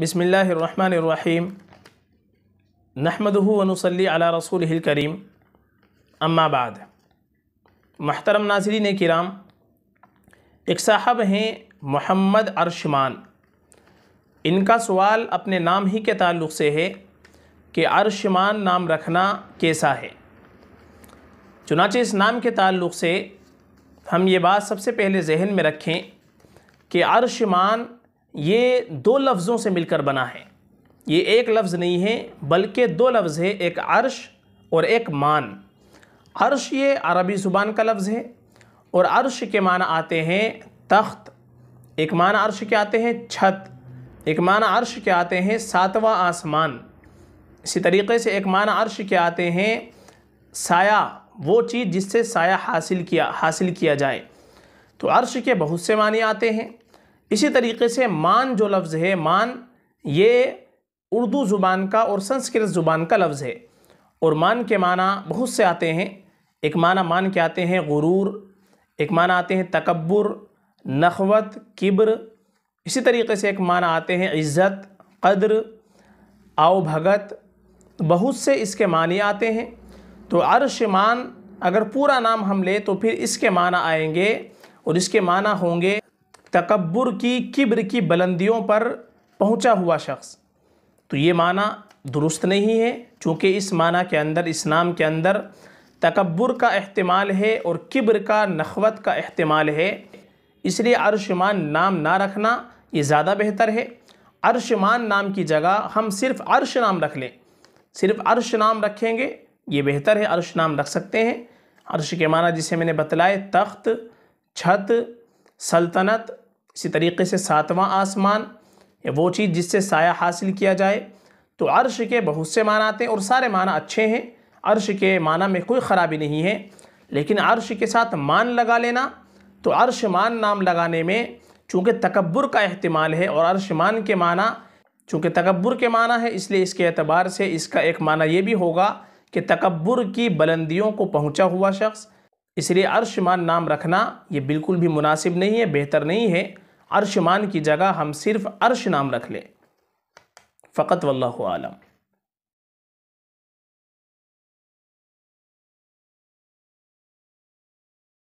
बसमीम नहमदूनसली अला रसूल करीम अम्माबाद महतरम नाजरीन कराम एक साहब हैं मोहम्मद अरशमान इनका सवाल अपने नाम ही के ताल्लुक से है कि अरशमान नाम रखना कैसा है चुनाचे इस नाम के ताल्लुक से हम ये बात सबसे पहले जहन में रखें कि अरशमान ये दो लफ्ज़ों से मिलकर बना है ये एक लफ्ज़ नहीं है बल्कि दो लफ्ज़ है एक अर्श और एक मान अर्श ये अरबी ज़ुबान का लफ्ज़ है और अर्श के माना आते हैं तख्त एक माना अर्श के आते हैं छत एक माना अर्श के आते हैं सातवां आसमान इसी तरीके से एक माना अर्श के आते हैं साया वो चीज़ जिससे साया हासिल किया हासिल किया जाए तो अर्श के बहुत से माने आते हैं इसी तरीके से मान जो लफ्ज़ है मान ये उर्दू ज़ुबान का और संस्कृत ज़ुबान का लफ्ज़ है और मान के माना बहुत से आते हैं एक माना मान के आते हैं गुरूर एक माना आते हैं तकबर नखवत किब्र इसी तरीके से एक माना आते हैं इज़्ज़त कद्र आओ भगत बहुत से इसके मानी आते हैं तो अरश मान अगर पूरा नाम हम ले तो फिर इसके माना आएंगे और इसके माना होंगे तकबर की किब्र की बुलंदियों पर पहुँचा हुआ शख्स तो ये माना दुरुस्त नहीं है चूँकि इस माना के अंदर इस्लाम के अंदर तकबर का अहतमाल है और किब्र का नखवत का अहतमाल है इसलिए अरशमान नाम ना रखना ये ज़्यादा बेहतर है अरशमान नाम की जगह हम सिर्फ अरश नाम रख लें सिर्फ अरश नाम रखेंगे ये बेहतर है अरश नाम रख सकते हैं अर्श के माना जिसे मैंने बतलाए तख्त छत सल्तनत इसी तरीके से सातवां आसमान या वो चीज़ जिससे साया हासिल किया जाए तो अर्श के बहुत से माना आते हैं और सारे माना अच्छे हैं अर्श के माना में कोई ख़राबी नहीं है लेकिन अर्श के साथ मान लगा लेना तो अर्श मान नाम लगाने में चूँकि तकबर का अहतमाल है और अर्श मान के माना चूँकि तकबर के माना है इसलिए इसके अतबार से इसका एक माना ये भी होगा कि तकबर की बुलंदियों को पहुँचा हुआ शख्स इसलिए अर्शमान नाम रखना ये बिल्कुल भी मुनासिब नहीं है बेहतर नहीं है अर्शमान की जगह हम सिर्फ अर्श नाम रख लें फ़कत वल्लम